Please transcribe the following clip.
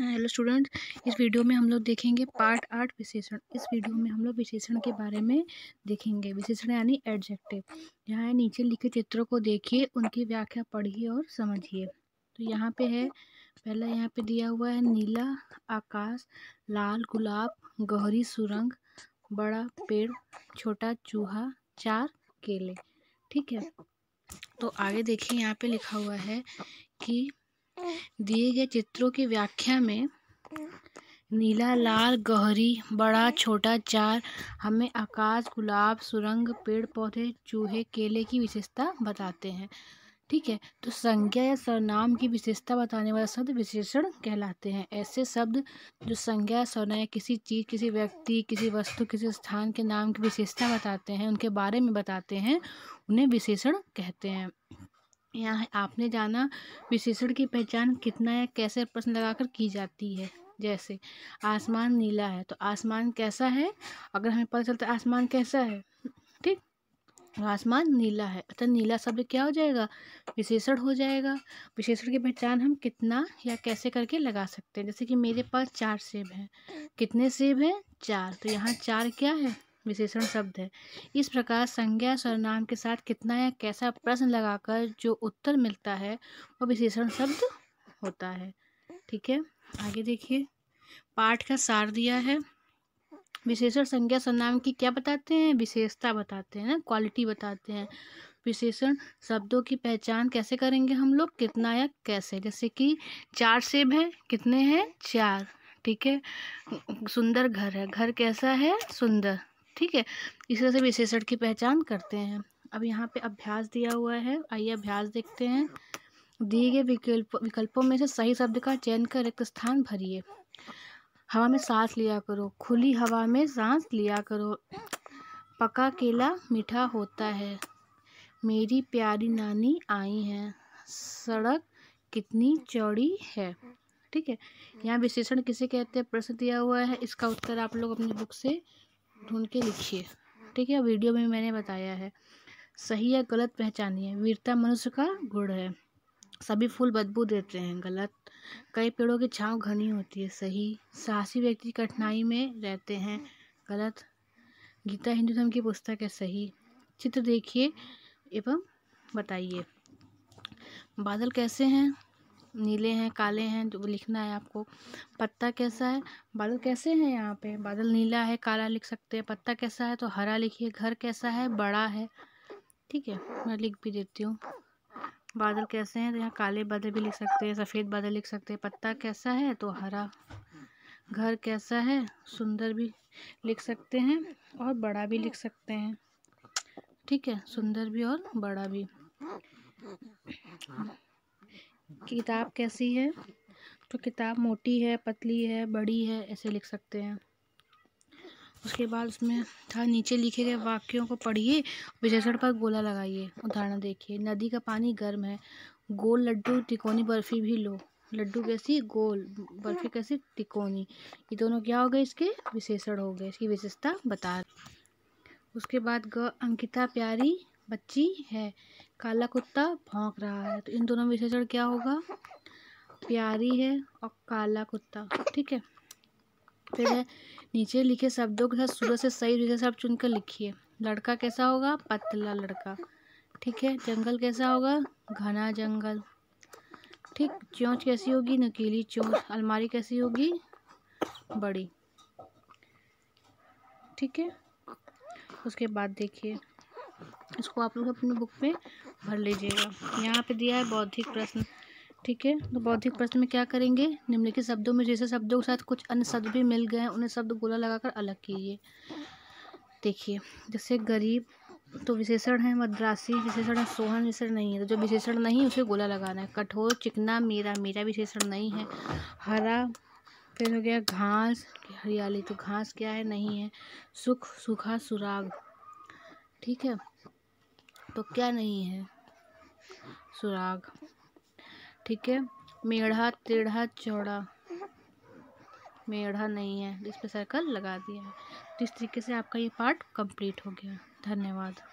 hello student इस video में हम लोग देखेंगे पार्ट आठ विशेषण इस वीडियो में हम लोग विशेषण के बारे में देखेंगे विशेषण यानी एडजेक्टिव यहाँ नीचे लिखे चित्रों को देखिए उनकी व्याख्या पढ़िए और समझिए तो यहाँ पे है पहला यहाँ पे दिया हुआ है नीला आकाश लाल गुलाब गहरी सुरंग बड़ा पेड़ छोटा चूहा चार केले ठीक है तो आगे देखिए यहाँ पे लिखा हुआ है कि दिए गए चित्रों की व्याख्या में नीला लाल गहरी बड़ा छोटा चार हमें आकाश गुलाब सुरंग पेड़ पौधे चूहे केले की विशेषता बताते हैं ठीक है तो संज्ञा या सरनाम की विशेषता बताने वाला शब्द विशेषण कहलाते हैं ऐसे शब्द जो संज्ञा या सर्वनाम किसी चीज़ किसी व्यक्ति किसी वस्तु किसी स्थान के नाम की विशेषता बताते हैं उनके बारे में बताते हैं उन्हें विशेषण कहते हैं यहाँ आपने जाना विशेषण की पहचान कितना या कैसे प्रश्न लगाकर की जाती है जैसे आसमान नीला है तो आसमान कैसा है अगर हमें पता चलता है आसमान कैसा है ठीक आसमान नीला है अतः नीला शब्द क्या हो जाएगा विशेषण हो जाएगा विशेषण की पहचान हम कितना या कैसे करके लगा सकते हैं जैसे कि मेरे पास चार सेब हैं कितने सेब हैं चार तो यहाँ चार क्या है विशेषण शब्द है इस प्रकार संज्ञा सर्वनाम के साथ कितना या कैसा प्रश्न लगाकर जो उत्तर मिलता है वो विशेषण शब्द होता है ठीक है आगे देखिए पाठ का सार दिया है विशेषण संज्ञा सर्वनाम की क्या बताते हैं विशेषता बताते हैं ना क्वालिटी बताते हैं विशेषण शब्दों की पहचान कैसे करेंगे हम लोग कितना या कैसे जैसे कि चार सेब हैं कितने हैं चार ठीक है सुंदर घर है घर कैसा है सुंदर ठीक है इस तरह से विशेषण की पहचान करते हैं अब यहाँ पे अभ्यास दिया हुआ है आइए अभ्यास देखते हैं दिए गए विकल्प विकल्पों में से सही शब्द का चयन कर रिक्त स्थान भरिए हवा में सांस लिया करो खुली हवा में सांस लिया करो पका केला मीठा होता है मेरी प्यारी नानी आई है सड़क कितनी चौड़ी है ठीक है यहाँ विशेषण किसे कहते हैं प्रश्न दिया हुआ है इसका उत्तर आप लोग अपनी बुक से ढूंढ के लिखिए ठीक है वीडियो में मैंने बताया है सही या गलत पहचानिए वीरता मनुष्य का गुण है सभी फूल बदबू देते हैं गलत कई पेड़ों की छांव घनी होती है सही साहसी व्यक्ति कठिनाई में रहते हैं गलत गीता हिंदू धर्म की पुस्तक है सही चित्र देखिए एवं बताइए बादल कैसे हैं नीले हैं काले हैं जो लिखना है आपको पत्ता कैसा है बादल कैसे हैं यहाँ पे बादल नीला है काला लिख सकते हैं पत्ता कैसा है तो हरा लिखिए घर कैसा है बड़ा है ठीक है मैं लिख भी देती हूँ बादल कैसे हैं तो यहाँ काले बादल भी लिख सकते हैं सफ़ेद बादल लिख सकते हैं पत्ता कैसा है तो हरा घर कैसा है सुंदर भी लिख सकते हैं और बड़ा भी लिख सकते हैं ठीक है सुंदर भी और बड़ा भी किताब कैसी है तो किताब मोटी है पतली है बड़ी है ऐसे लिख सकते हैं उसके बाद उसमें था नीचे लिखे गए वाक्यों को पढ़िए विशेषण पर गोला लगाइए उदाहरण देखिए नदी का पानी गर्म है गोल लड्डू तिकोनी बर्फ़ी भी लो लड्डू कैसी गोल बर्फ़ी कैसी तिकोनी ये दोनों क्या हो गए इसके विशेषण हो गए इसकी विशेषता बता उसके बाद ग अंकिता प्यारी बच्ची है काला कुत्ता भौंक रहा है तो इन दोनों विशेषण क्या होगा प्यारी है और काला कुत्ता ठीक है फिर है नीचे लिखे शब्दों के साथ सूरज से सही विशेष शब्द चुनकर लिखिए लड़का कैसा होगा पतला लड़का ठीक है जंगल कैसा होगा घना जंगल ठीक चोंच कैसी होगी नकीली चोंच अलमारी कैसी होगी बड़ी ठीक है उसके बाद देखिए इसको आप लोग अपनी बुक में भर लीजिएगा यहाँ पे दिया है बौद्धिक प्रश्न ठीक है तो बौद्धिक प्रश्न में क्या करेंगे निम्नलिखित शब्दों में जैसे शब्दों के साथ कुछ अन्य शब्द भी मिल गए हैं उन्हें शब्द गोला लगाकर अलग कीजिए देखिए जैसे गरीब तो विशेषण है मद्रासी विशेषण है सोहन विशेषण नहीं है तो जो विशेषण नहीं उसे गोला लगाना है कठोर चिकना मीरा मीरा विशेषण नहीं है हरा फिर हो गया घास हरियाली तो घास क्या है नहीं है सुख सूखा सुराग ठीक है तो क्या नहीं है सुराग ठीक है मेढ़ा टेढ़ा चौड़ा मेढ़ा नहीं है इस पर सर्कल लगा दिया है जिस तो इस तरीके से आपका ये पार्ट कंप्लीट हो गया धन्यवाद